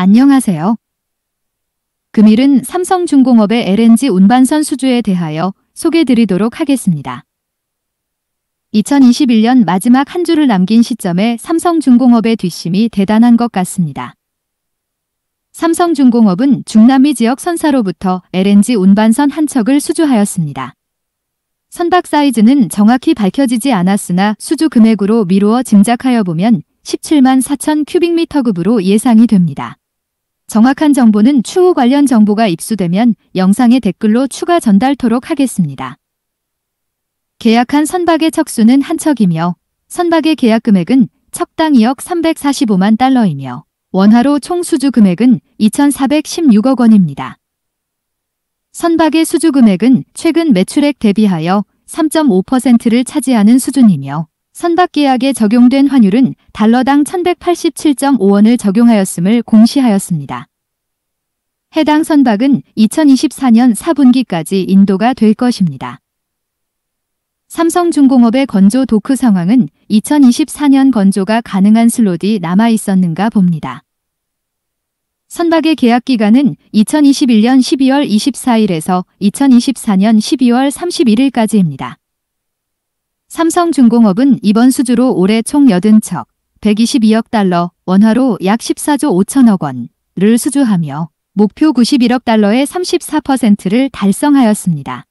안녕하세요. 금일은 삼성중공업의 LNG 운반선 수주에 대하여 소개드리도록 하겠습니다. 2021년 마지막 한 주를 남긴 시점에 삼성중공업의 뒷심이 대단한 것 같습니다. 삼성중공업은 중남미 지역 선사로부터 LNG 운반선 한 척을 수주하였습니다. 선박 사이즈는 정확히 밝혀지지 않았으나 수주 금액으로 미루어 짐작하여 보면 17만 4천 큐빅미터급으로 예상이 됩니다. 정확한 정보는 추후 관련 정보가 입수되면 영상의 댓글로 추가 전달토록 하겠습니다. 계약한 선박의 척수는 한 척이며 선박의 계약 금액은 척당 2억 345만 달러이며 원화로 총 수주 금액은 2,416억 원입니다. 선박의 수주 금액은 최근 매출액 대비하여 3.5%를 차지하는 수준이며 선박계약에 적용된 환율은 달러당 1187.5원을 적용하였음을 공시하였습니다. 해당 선박은 2024년 4분기까지 인도가 될 것입니다. 삼성중공업의 건조 도크 상황은 2024년 건조가 가능한 슬롯이 남아 있었는가 봅니다. 선박의 계약 기간은 2021년 12월 24일에서 2024년 12월 31일까지입니다. 삼성중공업은 이번 수주로 올해 총 80척 122억 달러 원화로 약 14조 5천억 원을 수주하며 목표 91억 달러의 34%를 달성하였습니다.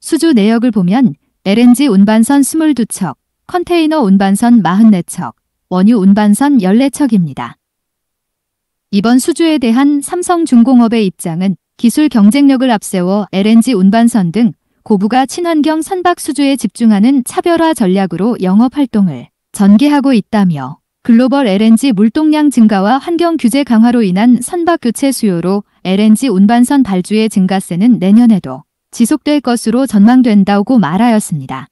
수주 내역을 보면 LNG 운반선 22척, 컨테이너 운반선 44척, 원유 운반선 14척입니다. 이번 수주에 대한 삼성중공업의 입장은 기술 경쟁력을 앞세워 LNG 운반선 등 고부가 친환경 선박 수주에 집중하는 차별화 전략으로 영업 활동을 전개하고 있다며 글로벌 LNG 물동량 증가와 환경 규제 강화로 인한 선박 교체 수요로 LNG 운반선 발주의 증가세는 내년에도 지속될 것으로 전망된다고 말하였습니다.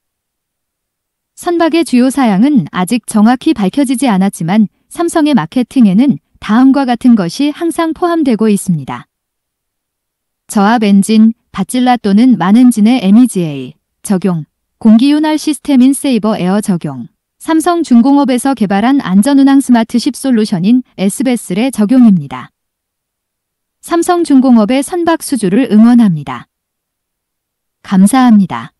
선박의 주요 사양은 아직 정확히 밝혀지지 않았지만 삼성의 마케팅에는 다음과 같은 것이 항상 포함되고 있습니다. 저압 엔진, 바찔라 또는 많은 진의 MEGA 적용, 공기윤활 시스템인 세이버 에어 적용, 삼성 중공업에서 개발한 안전운항 스마트 10 솔루션인 s b s 슬의 적용입니다. 삼성 중공업의 선박 수주를 응원합니다. 감사합니다.